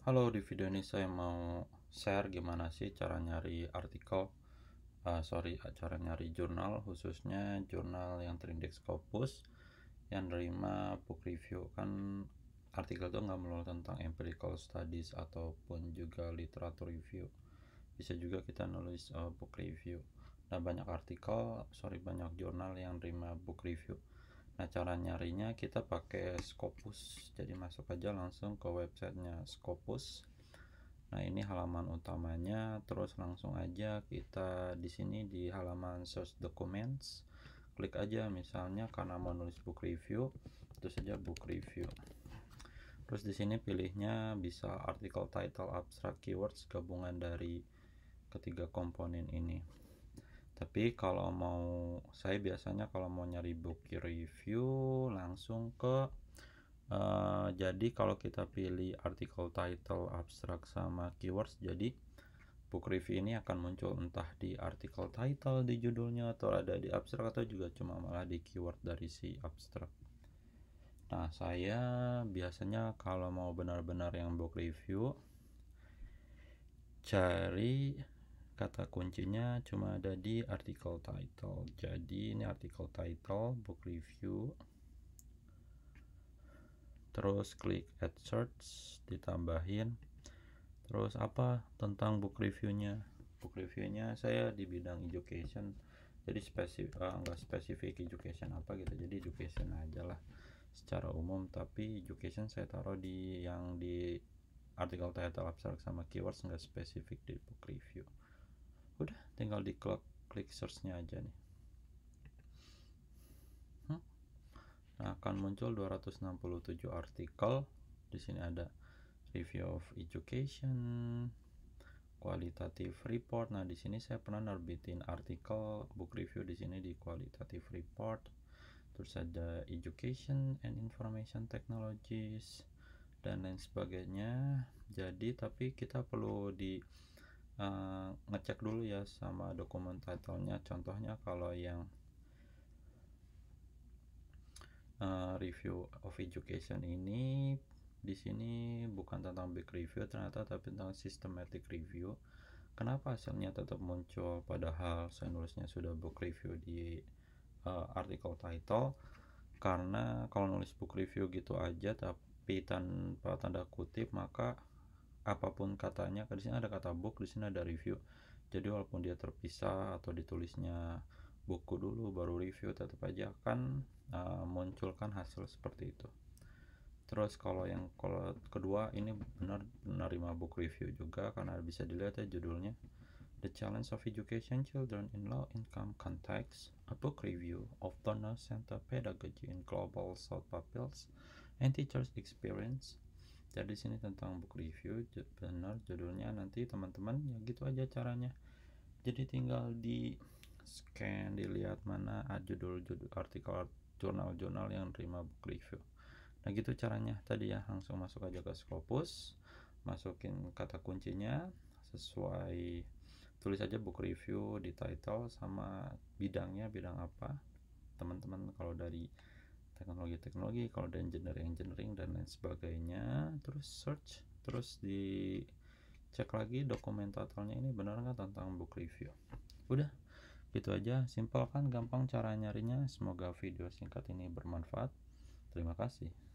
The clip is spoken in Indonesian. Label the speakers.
Speaker 1: Halo, di video ini saya mau share gimana sih cara nyari artikel, uh, sorry, cara nyari jurnal, khususnya jurnal yang terindeks Scopus yang nerima book review. Kan artikel itu nggak melulu tentang empirical studies ataupun juga literatur review. Bisa juga kita nulis uh, book review. Nah, banyak artikel, sorry, banyak jurnal yang nerima book review nah cara nyarinya kita pakai Scopus jadi masuk aja langsung ke websitenya Scopus nah ini halaman utamanya terus langsung aja kita di sini di halaman search documents klik aja misalnya karena mau nulis book review itu saja book review terus di sini pilihnya bisa artikel title abstract keywords gabungan dari ketiga komponen ini tapi kalau mau saya biasanya kalau mau nyari book review langsung ke uh, jadi kalau kita pilih artikel title abstrak sama keywords jadi book review ini akan muncul entah di artikel title di judulnya atau ada di abstrak atau juga cuma malah di keyword dari si abstrak nah saya biasanya kalau mau benar-benar yang book review cari kata kuncinya cuma ada di artikel title jadi ini artikel title book review terus klik add search ditambahin terus apa tentang book reviewnya book reviewnya saya di bidang education jadi spesifik uh, eh, enggak spesifik education apa gitu jadi education aja lah secara umum tapi education saya taruh di yang di artikel title abstract sama keywords enggak spesifik di book review udah tinggal di klik, klik searchnya aja nih hmm? nah, akan muncul 267 artikel di sini ada review of education qualitative report nah di sini saya pernah nerbitin artikel book review di sini di qualitative report terus ada education and information technologies dan lain sebagainya jadi tapi kita perlu di Eh, ngecek dulu ya sama dokumen titlenya contohnya kalau yang uh, review of education ini di sini bukan tentang big review ternyata tapi tentang systematic review kenapa hasilnya tetap muncul padahal saya nulisnya sudah book review di uh, artikel title karena kalau nulis book review gitu aja tapi tanpa tanda kutip maka apapun katanya di sini ada kata book di sini ada review jadi walaupun dia terpisah atau ditulisnya buku dulu baru review tetap aja akan uh, eh, munculkan hasil seperti itu terus kalau yang kalau kedua ini benar menerima book review juga karena bisa dilihat ya judulnya The Challenge of Education Children in Low Income Contexts, a book review of Donner Center Pedagogy in Global South Pupils and Teachers Experience jadi sini tentang book review benar judulnya nanti teman-teman ya gitu aja caranya jadi tinggal di scan dilihat mana ah, judul judul artikel jurnal-jurnal yang terima book review nah gitu caranya tadi ya langsung masuk aja ke Scopus masukin kata kuncinya sesuai tulis aja book review di title sama bidangnya bidang apa teman-teman kalau dari teknologi-teknologi kalau ada engineering-engineering dan lain sebagainya terus search terus di cek lagi dokumen totalnya ini benar nggak tentang book review udah gitu aja simple kan gampang cara nyarinya semoga video singkat ini bermanfaat terima kasih